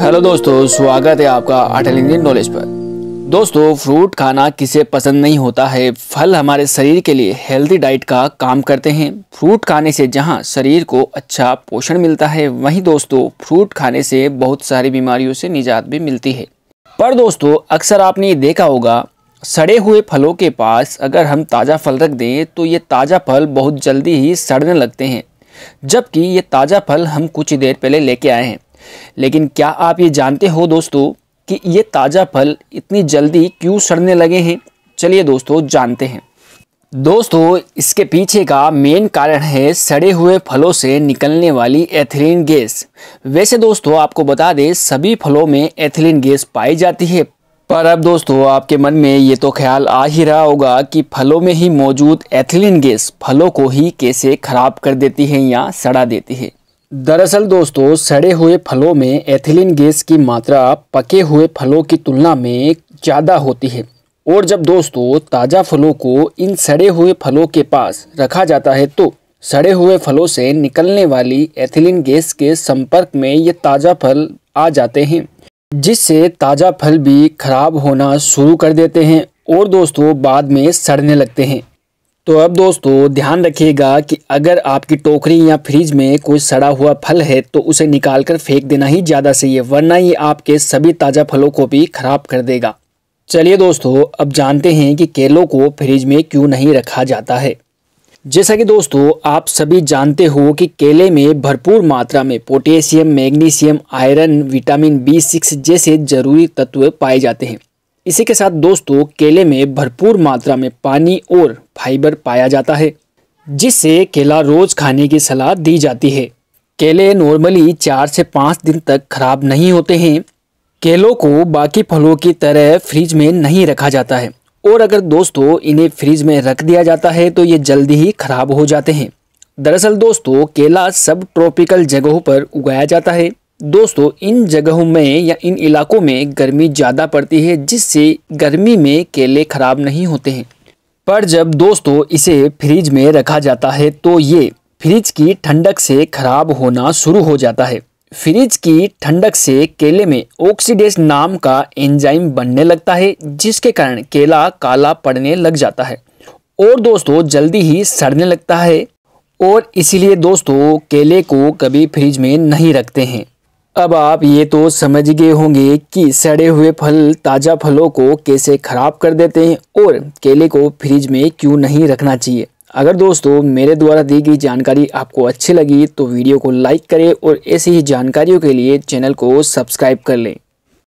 hello दोस्तों स्वागत है आपका अटल इंडियन नॉलेज पर दोस्तों फ्रूट खाना किसे पसंद नहीं होता है फल हमारे शरीर के लिए हेल्दी डाइट का काम करते हैं फ्रूट खाने से जहां शरीर को अच्छा पोषण मिलता है वहीं दोस्तों फ्रूट खाने से बहुत सारी बीमारियों से निजात भी मिलती है पर दोस्तों अक्सर आपने ये देखा होगा सड़े हुए फलों के पास अगर हम ताज़ा फल रख दें तो ये ताज़ा फल बहुत जल्दी ही सड़ने लगते हैं जबकि ये ताज़ा फल हम कुछ देर पहले लेके आए हैं लेकिन क्या आप ये जानते हो दोस्तों कि ये ताज़ा फल इतनी जल्दी क्यों सड़ने लगे हैं चलिए दोस्तों जानते हैं दोस्तों इसके पीछे का मेन कारण है सड़े हुए फलों से निकलने वाली एथिलीन गैस वैसे दोस्तों आपको बता दें सभी फलों में एथिलीन गैस पाई जाती है पर अब दोस्तों आपके मन में ये तो ख्याल आ ही रहा होगा कि फलों में ही मौजूद एथिलीन गैस फलों को ही कैसे ख़राब कर देती है या सड़ा देती है दरअसल दोस्तों सड़े हुए फलों में एथिलीन गैस की मात्रा पके हुए फलों की तुलना में ज़्यादा होती है और जब दोस्तों ताज़ा फलों को इन सड़े हुए फलों के पास रखा जाता है तो सड़े हुए फलों से निकलने वाली एथिलीन गैस के संपर्क में ये ताज़ा फल आ जाते हैं जिससे ताज़ा फल भी खराब होना शुरू कर देते हैं और दोस्तों बाद में सड़ने लगते हैं तो अब दोस्तों ध्यान रखिएगा कि अगर आपकी टोकरी या फ्रिज में कोई सड़ा हुआ फल है तो उसे निकालकर फेंक देना ही ज़्यादा सही है वरना ये आपके सभी ताज़ा फलों को भी खराब कर देगा चलिए दोस्तों अब जानते हैं कि केलों को फ्रिज में क्यों नहीं रखा जाता है जैसा कि दोस्तों आप सभी जानते हो कि केले में भरपूर मात्रा में potassium magnesium iron vitamin B six जैसे जरूरी तत्व पाए जाते हैं इसी के साथ दोस्तों केले में भरपूर मात्रा में पानी और फाइबर पाया जाता है जिससे केला रोज खाने की सलाह दी जाती है केले नॉर्मली चार से पाँच दिन तक खराब नहीं होते हैं केलों को बाकी फलों की तरह फ्रिज में नहीं रखा जाता है और अगर दोस्तों इन्हें फ्रिज में रख दिया जाता है तो ये जल्दी ही खराब हो जाते हैं दरअसल दोस्तों केला सब ट्रॉपिकल जगहों पर उगाया जाता है दोस्तों इन जगहों में या इन इलाकों में गर्मी ज़्यादा पड़ती है जिससे गर्मी में केले खराब नहीं होते हैं पर जब दोस्तों इसे फ्रिज में रखा जाता है तो ये फ्रिज की ठंडक से खराब होना शुरू हो जाता है फ्रिज की ठंडक से केले में ऑक्सीडेस नाम का एंजाइम बनने लगता है जिसके कारण केला काला पड़ने लग जाता है और दोस्तों जल्दी ही सड़ने लगता है और इसीलिए दोस्तों केले को कभी फ्रिज में नहीं रखते हैं अब आप ये तो समझ गए होंगे कि सड़े हुए फल ताज़ा फलों को कैसे ख़राब कर देते हैं और केले को फ्रिज में क्यों नहीं रखना चाहिए अगर दोस्तों मेरे द्वारा दी गई जानकारी आपको अच्छी लगी तो वीडियो को लाइक करें और ऐसी ही जानकारियों के लिए चैनल को सब्सक्राइब कर लें